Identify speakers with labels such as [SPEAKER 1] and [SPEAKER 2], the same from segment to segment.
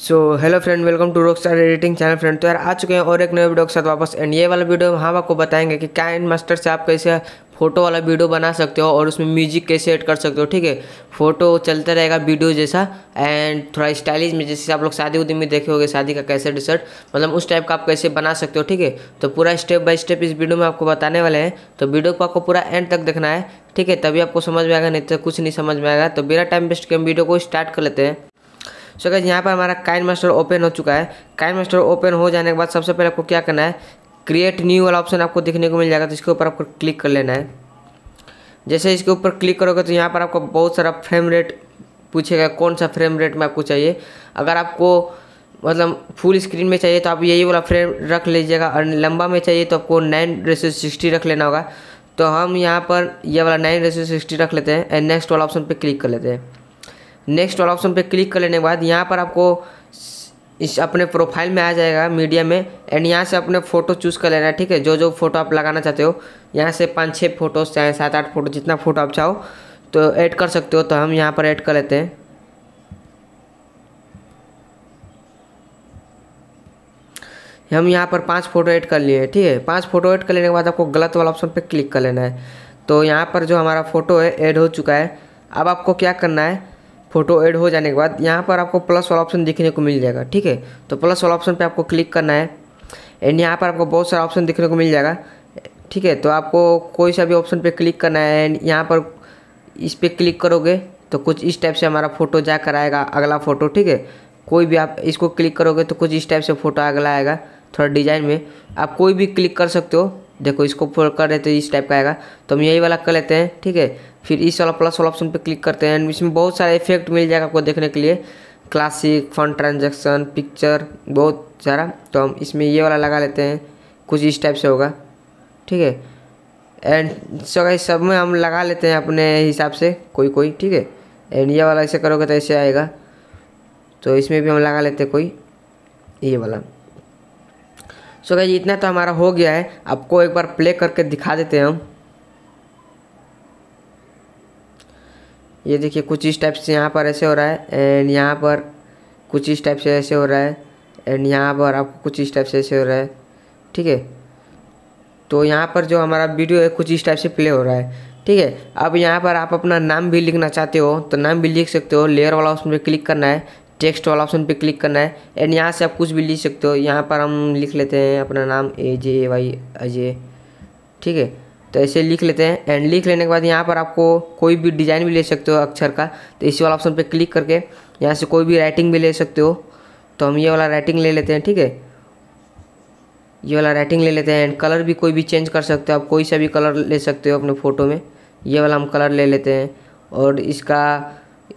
[SPEAKER 1] so hello friend welcome to rock star editing channel friend तो यार आ चुके हैं और एक नए वीडियो के साथ वापस एंड ये वाला वीडियो हम आपको बताएंगे कि क्या इन मास्टर से आप कैसे फ़ोटो वाला वीडियो बना सकते हो और उसमें म्यूजिक कैसे ऐड कर सकते हो ठीक है फ़ोटो चलता रहेगा वीडियो जैसा एंड थोड़ा स्टाइलिश में जैसे आप लोग शादी उदी में देखे होगे शादी का कैसे डिसर्ट मतलब उस टाइप का आप कैसे बना सकते हो ठीक है तो पूरा स्टेप बाय स्टेप इस वीडियो में आपको बताने वाले हैं तो वीडियो को आपको पूरा एंड तक देखना है ठीक है तभी आपको समझ में आएगा नहीं तो कुछ नहीं समझ में आएगा तो बिना टाइम वेस्ट के हम वीडियो को स्टार्ट कर लेते हैं सो so, यहाँ पर हमारा काइन मास्टर ओपन हो चुका है काइन मास्टर ओपन हो जाने के बाद सबसे पहले आपको क्या करना है क्रिएट न्यू वाला ऑप्शन आपको देखने को मिल जाएगा तो इसके ऊपर आपको क्लिक कर लेना है जैसे इसके ऊपर क्लिक करोगे तो यहाँ पर आपको बहुत सारा फ्रेम रेट पूछेगा कौन सा फ्रेम रेट में आपको चाहिए अगर आपको मतलब फुल स्क्रीन में चाहिए तो आप यही वाला फ्रेम रख लीजिएगा और लंबा में चाहिए तो आपको नाइन रेसो सिक्सटी रख लेना होगा तो हम यहाँ पर ये वाला नाइन रेसो सिक्सटी रख लेते हैं एंड नेक्स्ट वाला ऑप्शन पर क्लिक कर लेते हैं नेक्स्ट वाला ऑप्शन पे क्लिक कर लेने के बाद यहाँ पर आपको इस अपने प्रोफाइल में आ जाएगा मीडिया में एंड यहाँ से अपने फ़ोटो चूज़ कर लेना है ठीक है जो जो फोटो आप लगाना चाहते हो यहाँ से पाँच छः फोटो चाहे सात आठ फोटो जितना फ़ोटो आप चाहो तो ऐड कर सकते हो तो हम यहाँ पर ऐड कर लेते हैं हम यहाँ पर पांच फ़ोटो ऐड कर लिए ठीक है पांच फ़ोटो ऐड कर लेने के बाद आपको गलत वाला ऑप्शन पे क्लिक कर लेना है तो यहाँ पर जो हमारा फ़ोटो है ऐड हो चुका है अब आपको क्या करना है फोटो ऐड हो जाने के बाद यहाँ पर आपको प्लस वाला ऑप्शन देखने को मिल जाएगा ठीक है तो प्लस वाला ऑप्शन पे आपको क्लिक करना है एंड यहाँ पर आपको बहुत सारा ऑप्शन देखने को मिल जाएगा ठीक है तो आपको कोई सा भी ऑप्शन पे क्लिक करना है एंड यहाँ पर इस पर क्लिक करोगे तो कुछ इस टाइप से हमारा फ़ोटो जाकर आएगा अगला फ़ोटो ठीक है कोई भी आप इसको क्लिक करोगे तो कुछ इस टाइप से फ़ोटो अगला आएगा थोड़ा डिज़ाइन में आप कोई भी क्लिक कर सकते हो देखो इसको फोल कर रहे तो इस टाइप का आएगा तो हम यही वाला कर लेते हैं ठीक है फिर इस वाला प्लस वाला ऑप्शन पे क्लिक करते हैं एंड इसमें बहुत सारे इफेक्ट मिल जाएगा आपको देखने के लिए क्लासिक फंड ट्रांजेक्शन पिक्चर बहुत सारा तो हम इसमें ये वाला लगा लेते हैं कुछ इस टाइप से होगा ठीक है एंड इस सब में हम लगा लेते हैं अपने हिसाब से कोई कोई ठीक है एंड ये वाला ऐसे करोगे तो ऐसे आएगा तो इसमें भी हम लगा लेते हैं कोई ये वाला सो गई इतना तो हमारा हो गया है आपको एक बार प्ले करके दिखा देते हैं हम ये देखिए कुछ इस टाइप से यहाँ पर ऐसे हो रहा है एंड यहाँ पर कुछ इस टाइप से ऐसे हो रहा है एंड यहाँ पर आपको कुछ इस टाइप से ऐसे हो रहा है ठीक है तो यहाँ पर जो हमारा वीडियो है कुछ इस टाइप से प्ले हो रहा है ठीक है अब यहाँ पर आप अपना नाम भी लिखना चाहते हो तो नाम भी लिख सकते हो लेयर वाला उसमें क्लिक करना है टेक्स्ट वाला ऑप्शन पे क्लिक करना है एंड यहाँ से आप कुछ भी लिख सकते हो यहाँ पर हम लिख लेते हैं अपना नाम ए जे ए वाई अजय ठीक है तो ऐसे लिख लेते हैं एंड लिख लेने के बाद यहाँ पर आपको कोई भी डिज़ाइन भी ले सकते हो अक्षर का तो इसी वाला ऑप्शन पर क्लिक करके यहाँ से कोई भी राइटिंग भी ले सकते हो तो हम ये वाला राइटिंग ले लेते हैं ठीक है ये वाला राइटिंग ले लेते हैं एंड कलर भी कोई भी चेंज कर सकते हो आप कोई सा भी कलर ले सकते हो अपने फ़ोटो में ये वाला हम कलर ले लेते हैं और इसका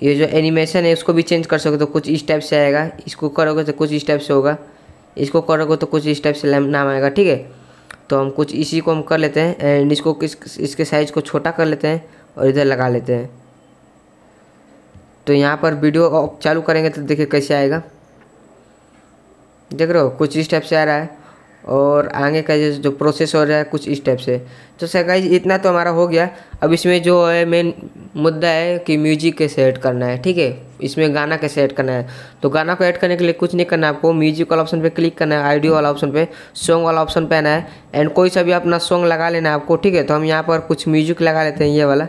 [SPEAKER 1] ये जो एनिमेशन है इसको भी चेंज कर सकते हो तो कुछ इस टाइप से आएगा इसको करोगे तो कुछ इस टाइप से होगा इसको करोगे तो कुछ इस टाइप से नाम आएगा ठीक है तो हम कुछ इसी को हम कर लेते हैं एंड इसको किस इसके साइज़ को छोटा कर लेते हैं और इधर लगा लेते हैं तो यहाँ पर वीडियो चालू करेंगे तो देखिए कैसे आएगा देख रहे हो कुछ इस टाइप से आ रहा है और आगे का जो प्रोसेस हो रहा है कुछ इस टाइप से तो सर गाइज इतना तो हमारा हो गया अब इसमें जो है मेन मुद्दा है कि म्यूजिक कैसे ऐड करना है ठीक है इसमें गाना कैसे ऐड करना है तो गाना को ऐड करने के लिए कुछ नहीं करना है आपको म्यूजिक वाला ऑप्शन पे क्लिक करना है ऑडियो वाला ऑप्शन पे सॉन्ग वाला ऑप्शन पे आना है एंड कोई सा भी अपना सॉन्ग लगा लेना है आपको ठीक है तो हम यहाँ पर कुछ म्यूजिक लगा लेते हैं ये वाला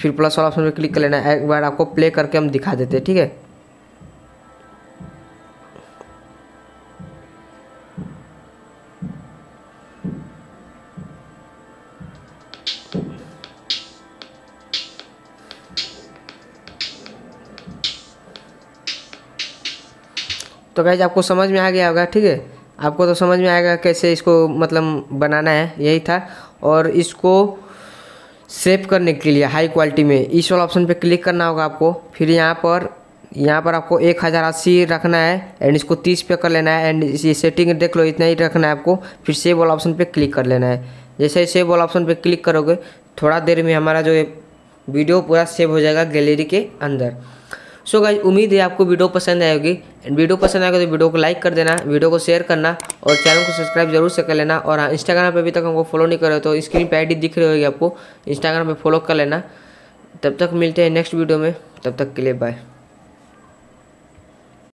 [SPEAKER 1] फिर प्लस वाला ऑप्शन पर क्लिक कर लेना है एक बार आपको प्ले करके हम दिखा देते हैं ठीक है तो गैज आपको समझ में आ गया होगा ठीक है आपको तो समझ में आएगा कैसे इसको मतलब बनाना है यही था और इसको सेव करने के लिए हाई क्वालिटी में इस वाला ऑप्शन पे क्लिक करना होगा आपको फिर यहाँ पर यहाँ पर आपको एक हज़ार अस्सी रखना है एंड इसको तीस पे कर लेना है एंड ये सेटिंग देख लो इतना ही रखना है आपको फिर सेव वाला ऑप्शन पे क्लिक कर लेना है जैसे ही सेव वाला ऑप्शन पे क्लिक करोगे थोड़ा देर में हमारा जो वीडियो पूरा सेव हो जाएगा गैलरी के अंदर सो so गाइज उम्मीद है आपको वीडियो पसंद आएगी एंड वीडियो पसंद आएगा तो वीडियो को लाइक कर देना वीडियो को शेयर करना और चैनल को सब्सक्राइब जरूर से कर लेना और हाँ इंस्टाग्राम पर अभी तक हमको फॉलो नहीं कर रहे तो स्क्रीन पर आई दिख रही होगी आपको इंस्टाग्राम पर फॉलो कर लेना तब तक मिलते हैं नेक्स्ट वीडियो में तब तक के लिए बाय